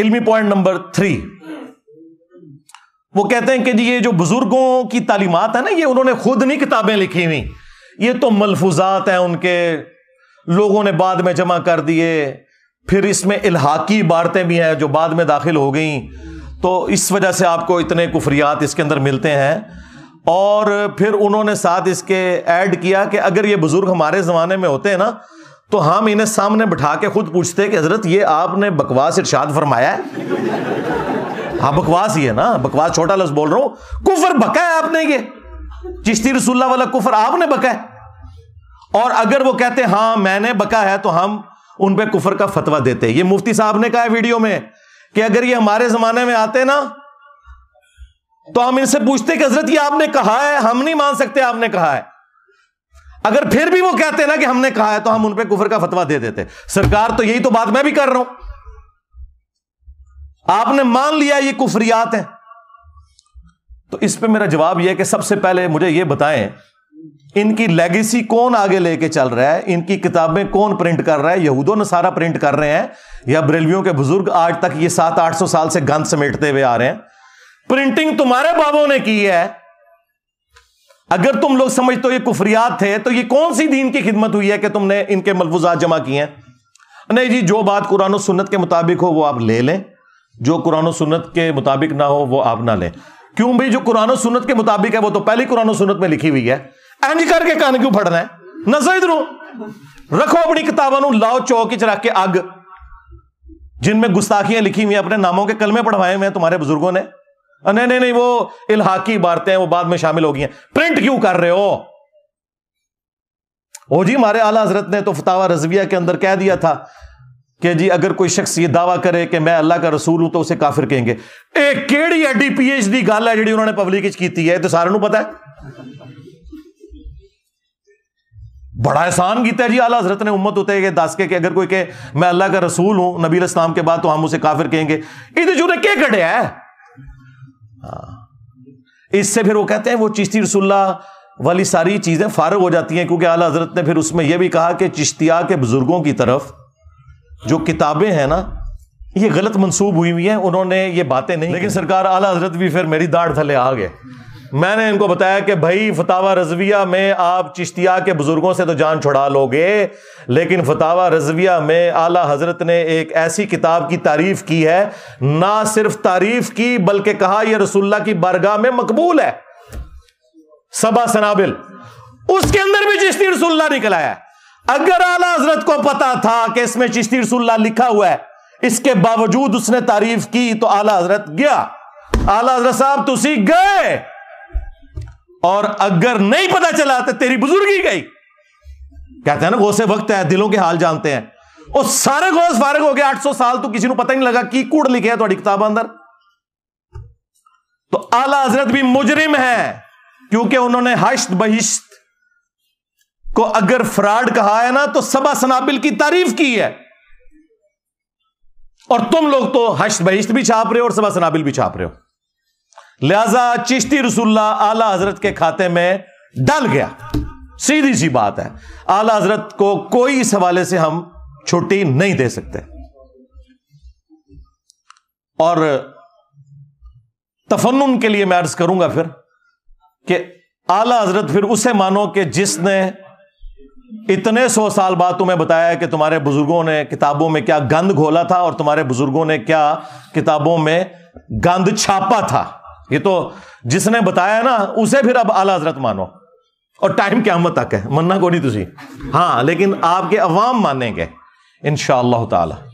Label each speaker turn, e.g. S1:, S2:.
S1: इल्मी point number three वो कहते हैं कि जी ये जो बुजुर्गों की तालीमत है ना ये उन्होंने खुद नहीं किताबें लिखी हुई ये तो मलफूजात हैं उनके लोगों ने बाद में जमा कर दिए फिर इसमें इलाहाकी इबारतें भी हैं जो बाद में दाखिल हो गई तो इस वजह से आपको इतने कुफरियात इसके अंदर मिलते हैं और फिर उन्होंने साथ इसके ऐड किया कि अगर ये बुज़ुर्ग हमारे ज़माने में होते हैं ना तो हम इन्हें सामने बिठा के खुद पूछते कि हजरत ये आपने बकवास इर्शाद फरमाया है हाँ बकवास ही है ना बकवास छोटा लफ्ज बोल रहा हूं कुफर बका है आपने ये चिश्ती रसुल्ला वाला कुफर आपने बका है और अगर वो कहते हाँ मैंने बका है तो हम उन पर कुफर का फतवा देते ये मुफ्ती साहब ने कहा है वीडियो में कि अगर ये हमारे जमाने में आते ना तो हम इनसे पूछते कि हजरत ये आपने कहा है हम नहीं मान सकते आपने कहा है अगर फिर भी वो कहते ना कि हमने कहा है तो हम उन पर कुफर का फतवा दे देते सरकार तो यही तो बात मैं भी कर रहा हूं आपने मान लिया ये कुफरियात है तो इस पे मेरा जवाब यह कि सबसे पहले मुझे यह बताएं इनकी लेगेसी कौन आगे लेके चल रहा है इनकी किताबें कौन प्रिंट कर रहा है यहूदो नसारा प्रिंट कर रहे हैं या ब्रेलवियों के बुजुर्ग आज तक ये सात आठ सौ साल से गंध समेटते हुए आ रहे हैं प्रिंटिंग तुम्हारे बाबों ने की है अगर तुम लोग समझते हो ये कुफरियात थे तो ये कौन सी दीन की खिदमत हुई है कि तुमने इनके मलबूजा जमा किए हैं नहीं जी जो बात कुरान और सुन्नत के मुताबिक हो वो आप ले लें जो कुरान और सुन्नत के मुताबिक ना हो वो आप ना लें क्यों भाई जो कुरान और सुन्नत के मुताबिक है वो तो पहली कुरान और सुन्नत में लिखी हुई है एंज करके कान क्यों फटना है नजर इधर तो रखो अपनी किताबों लाओ चौक चरा रख के अग जिनमें गुस्ताखियां लिखी हुई हैं अपने नामों के कलमे पढ़वाए हुए हैं तुम्हारे बुजुर्गों ने અને ને ને એ વો ઇલહાકી બાબતે હે વો બાદ મે શામિલ હો ગઈ હે પ્રિન્ટ ક્યુ કર રહે હો ઓજી મારે આલા Hazrat ને તો ફતાવા રઝвия કે અંદર કહી દિયા થા કે જી અગર કોઈ શખ્સ એ દાવો કરે કે મે અલ્લાહ કા રસૂલ હું તો ઉસે કાફિર કહેંગે એ કેડી એ ડીપીએચ ની گل ہے ਜਿਹੜੀ ઓનાને પબ્લિક ઇચ ਕੀਤੀ હે એ તો સારે ਨੂੰ pata બڑا احسان ਕੀਤਾ جی આલા Hazrat ને ઉম্মત ઉਤੇ એ કહી દસ કે અગર કોઈ કહે મે અલ્લાહ કા રસૂલ હું નબી રસલામ કે બાદ તો આમ ઉસે કાફિર કહેંગે ઇદી જુને કે કઢયા हाँ। इससे फिर वो कहते हैं वो चिश्ती रसुल्ला वाली सारी चीज़ें फारग हो जाती हैं क्योंकि आला हजरत ने फिर उसमें यह भी कहा कि चिश्तिया के बुज़ुर्गों की तरफ जो किताबें हैं ना ये गलत मंसूब हुई हुई हैं उन्होंने ये बातें नहीं लेकिन सरकार आला हजरत भी फिर मेरी दाढ़ थले आ गए मैंने इनको बताया कि भाई फतावा रजविया में आप चिश्तिया के बुजुर्गों से तो जान छुड़ा लोगे लेकिन फतावा रजविया में आला हजरत ने एक ऐसी किताब की तारीफ की है ना सिर्फ तारीफ की बल्कि कहा यह रसुल्ला की बरगाह में मकबूल है सबा सनाबिल उसके अंदर भी चिश्ती रसुल्ला निकला है अगर आला हजरत को पता था कि इसमें चिश्ती रसुल्ला लिखा हुआ है इसके बावजूद उसने तारीफ की तो आला हजरत गया आला हजरत साहब तुसी गए और अगर नहीं पता चला तो तेरी बुजुर्गी गई कहते हैं ना गौसे वक्त है दिलों के हाल जानते हैं और सारे गौस फारग हो गए 800 साल तो किसी को पता ही नहीं लगा की कूड़ लिखे है थोड़ी किताब अंदर तो आला हजरत भी मुजरिम है क्योंकि उन्होंने हश्त बहिश्त को अगर फ्रॉड कहा है ना तो सबा सनाबिल की तारीफ की है और तुम लोग तो हश्त बहिश्त भी छाप रहे हो और सबा सनाबिल भी छाप रहे हो लिहाजा चिश्ती रसुल्ला आला हजरत के खाते में डल गया सीधी सी बात है आला हजरत को कोई इस हवाले से हम छुट्टी नहीं दे सकते और तफन के लिए मैं अर्ज करूंगा फिर कि आला हजरत फिर उसे मानो कि जिसने इतने सौ साल बाद तुम्हें बताया कि तुम्हारे बुजुर्गों ने किताबों में क्या गंद घोला था और तुम्हारे बुजुर्गों ने क्या किताबों में गंद छापा था ये तो जिसने बताया ना उसे फिर अब आला हजरत मानो और टाइम क्यामत तक है मन्ना को नहीं तुझी हाँ लेकिन आपके अवाम मानेंगे इन ताला